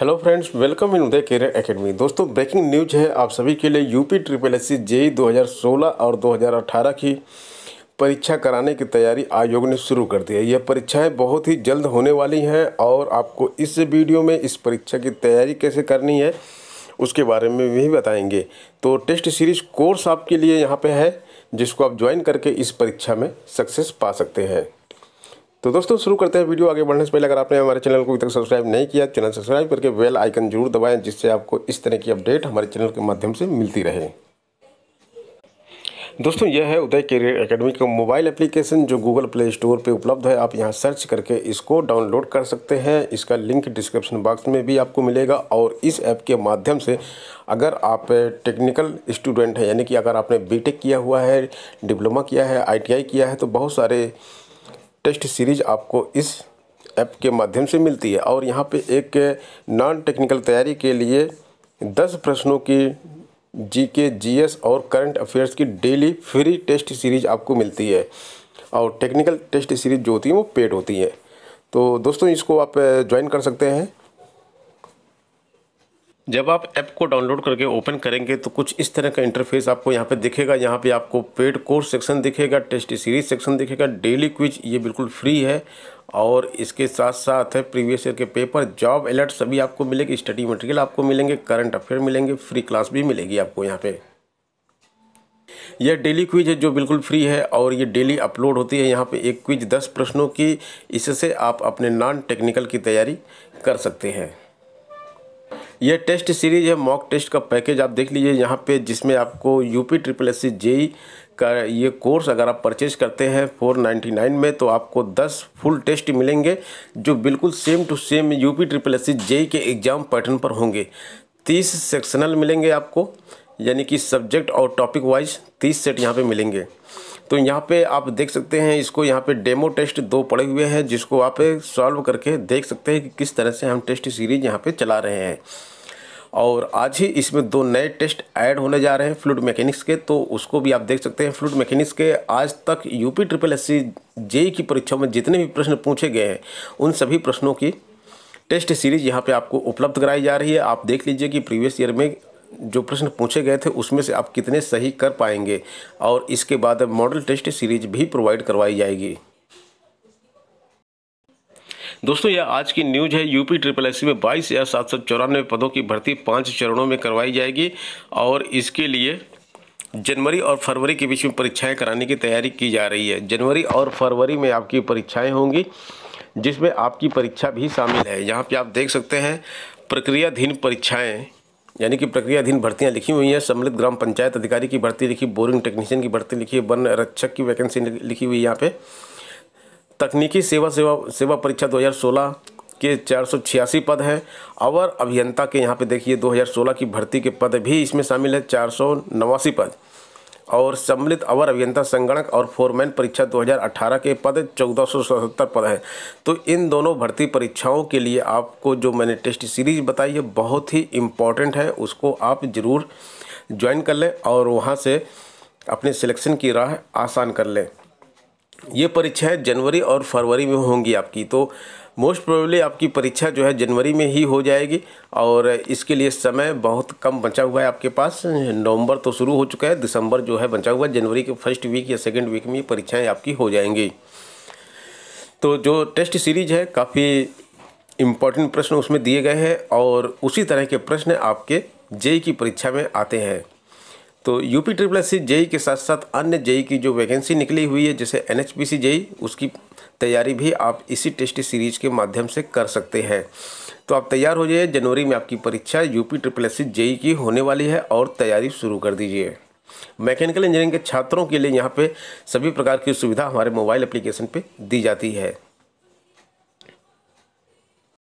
hello friends welcome in Uday career academy दोस्तों breaking news है आप सभी के लिए UP triple S C JE दो और 2018 की परीक्षा कराने की तैयारी आयोग ने शुरू कर दी है यह परीक्षाएं बहुत ही जल्द होने वाली हैं और आपको इस वीडियो में इस परीक्षा की तैयारी कैसे करनी है उसके बारे में भी बताएंगे तो टेस्ट सीरीज कोर्स आपके लिए यहाँ पर है जिसको आप ज्वाइन करके इस परीक्षा में सक्सेस पा सकते हैं तो दोस्तों शुरू करते हैं वीडियो आगे बढ़ने से पहले अगर आपने हमारे चैनल को अभी तक सब्सक्राइब नहीं किया चैनल सब्सक्राइब करके बेल आइकन जरूर दबाएं जिससे आपको इस तरह की अपडेट हमारे चैनल के माध्यम से मिलती रहे दोस्तों यह है उदय कैरियर एकेडमी का मोबाइल एप्लीकेशन जो गूगल प्ले स्टोर पर उपलब्ध है आप यहाँ सर्च करके इसको डाउनलोड कर सकते हैं इसका लिंक डिस्क्रिप्शन बॉक्स में भी आपको मिलेगा और इस ऐप के माध्यम से अगर आप टेक्निकल स्टूडेंट हैं यानी कि अगर आपने बी किया हुआ है डिप्लोमा किया है आई किया है तो बहुत सारे टेस्ट सीरीज आपको इस ऐप के माध्यम से मिलती है और यहाँ पे एक नॉन टेक्निकल तैयारी के लिए दस प्रश्नों की जी के जी एस और करंट अफेयर्स की डेली फ्री टेस्ट सीरीज आपको मिलती है और टेक्निकल टेस्ट सीरीज जो होती है वो पेड होती है तो दोस्तों इसको आप ज्वाइन कर सकते हैं जब आप ऐप को डाउनलोड करके ओपन करेंगे तो कुछ इस तरह का इंटरफेस आपको यहाँ पे दिखेगा यहाँ पे आपको पेड कोर्स सेक्शन दिखेगा टेस्ट सीरीज सेक्शन दिखेगा डेली क्विज ये बिल्कुल फ्री है और इसके साथ साथ है प्रीवियस ईयर के पेपर जॉब अलर्ट सभी आपको मिलेगी स्टडी मटेरियल आपको मिलेंगे करंट अफेयर मिलेंगे फ्री क्लास भी मिलेगी आपको यहाँ पर यह डेली क्विज है जो बिल्कुल फ्री है और ये डेली अपलोड होती है यहाँ पे एक क्विज दस प्रश्नों की इससे आप अपने नॉन टेक्निकल की तैयारी कर सकते हैं ये टेस्ट सीरीज है मॉक टेस्ट का पैकेज आप देख लीजिए यहाँ पे जिसमें आपको UP triple S C JE का ये कोर्स अगर आप परचेज करते हैं 499 में तो आपको 10 फुल टेस्ट मिलेंगे जो बिल्कुल same to same UP triple S C JE के एग्ज़ाम पैटर्न पर होंगे 30 सेक्शनल मिलेंगे आपको यानी कि सब्जेक्ट और टॉपिक वाइज 30 सेट यहाँ पे मिलेंगे तो यहाँ पे आप देख सकते हैं इसको यहाँ पे डेमो टेस्ट दो पड़े हुए हैं जिसको आप सॉल्व करके देख सकते हैं कि किस तरह से हम टेस्ट सीरीज यहाँ पे चला रहे हैं और आज ही इसमें दो नए टेस्ट ऐड होने जा रहे हैं फ्लूड मैकेनिक्स के तो उसको भी आप देख सकते हैं फ्लूड मैकेनिक्स के आज तक UP triple S C JE की परीक्षाओं में जितने भी प्रश्न पूछे गए हैं उन सभी प्रश्नों की टेस्ट सीरीज यहाँ पे आपको उपलब्ध कराई जा रही है आप देख लीजिए कि प्रीवियस ईयर में जो प्रश्न पूछे गए थे उसमें से आप कितने सही कर पाएंगे और इसके बाद मॉडल टेस्ट सीरीज भी प्रोवाइड करवाई जाएगी दोस्तों यह आज की न्यूज है यूपी ट्रिपल एस में बाईस या सात सौ चौरानवे पदों की भर्ती पांच चरणों में करवाई जाएगी और इसके लिए जनवरी और फरवरी के बीच में परीक्षाएं कराने की तैयारी की जा रही है जनवरी और फरवरी में आपकी परीक्षाएं होंगी जिसमें आपकी परीक्षा भी शामिल है यहाँ पे आप देख सकते हैं प्रक्रियाधीन परीक्षाएं यानी कि प्रक्रियाधीन भर्तियां लिखी हुई हैं सम्मिलित ग्राम पंचायत अधिकारी की भर्ती लिखी बोरिंग टेक्नीशियन की भर्ती लिखी वन रक्षक की वैकेंसी लिखी हुई है यहाँ पे तकनीकी सेवा सेवा सेवा परीक्षा 2016 के चार पद हैं और अभियंता के यहाँ पे देखिए 2016 की भर्ती के पद भी इसमें शामिल है चार पद और सम्मिलित अवर अभियंता संगणक और फोरमैन परीक्षा 2018 के पद चौदह पद हैं तो इन दोनों भर्ती परीक्षाओं के लिए आपको जो मैंने टेस्ट सीरीज बताई है बहुत ही इम्पॉर्टेंट है उसको आप ज़रूर ज्वाइन कर लें और वहाँ से अपने सिलेक्शन की राह आसान कर लें ये परीक्षाएं जनवरी और फरवरी में होंगी आपकी तो मोस्ट प्रोबेबली आपकी परीक्षा जो है जनवरी में ही हो जाएगी और इसके लिए समय बहुत कम बचा हुआ है आपके पास नवंबर तो शुरू हो चुका है दिसंबर जो है बचा हुआ है जनवरी के फर्स्ट वीक या सेकेंड वीक में परीक्षाएँ आपकी हो जाएंगी तो जो टेस्ट सीरीज है काफ़ी इम्पॉर्टेंट प्रश्न उसमें दिए गए हैं और उसी तरह के प्रश्न आपके जेई की परीक्षा में आते हैं तो UP triple S C JE के साथ साथ अन्य जेई की जो वैकेंसी निकली हुई है जैसे N H P C JE उसकी तैयारी भी आप इसी टेस्ट सीरीज के माध्यम से कर सकते हैं तो आप तैयार हो जाइए जनवरी में आपकी परीक्षा UP triple S C JE की होने वाली है और तैयारी शुरू कर दीजिए मैकेनिकल इंजीनियरिंग के छात्रों के लिए यहाँ पे सभी प्रकार की सुविधा हमारे मोबाइल एप्लीकेशन पे दी जाती है